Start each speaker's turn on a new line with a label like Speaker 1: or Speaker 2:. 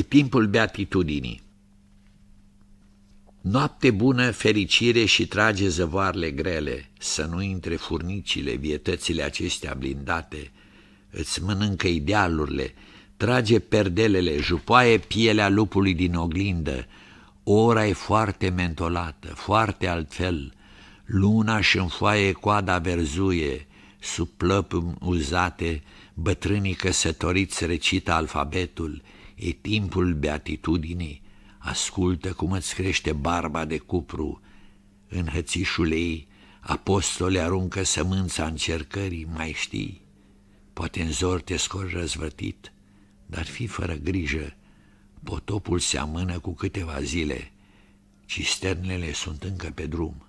Speaker 1: E timpul beatitudinii. Noapte bună, fericire și trage zăvoarele grele, Să nu intre furnicile, vietățile acestea blindate, Îți mănâncă idealurile, trage perdelele, Jupoaie pielea lupului din oglindă, Ora e foarte mentolată, foarte altfel, Luna și înfoaie coada verzuie, Sub plăpâmi uzate, bătrânii căsătoriți recită alfabetul, E timpul beatitudinii, ascultă cum îți crește barba de cupru. În hățișul ei, apostole aruncă sămânța încercării, mai știi? Poate în zor te scori răzvătit, dar fi fără grijă, potopul se amână cu câteva zile, cisternele sunt încă pe drum.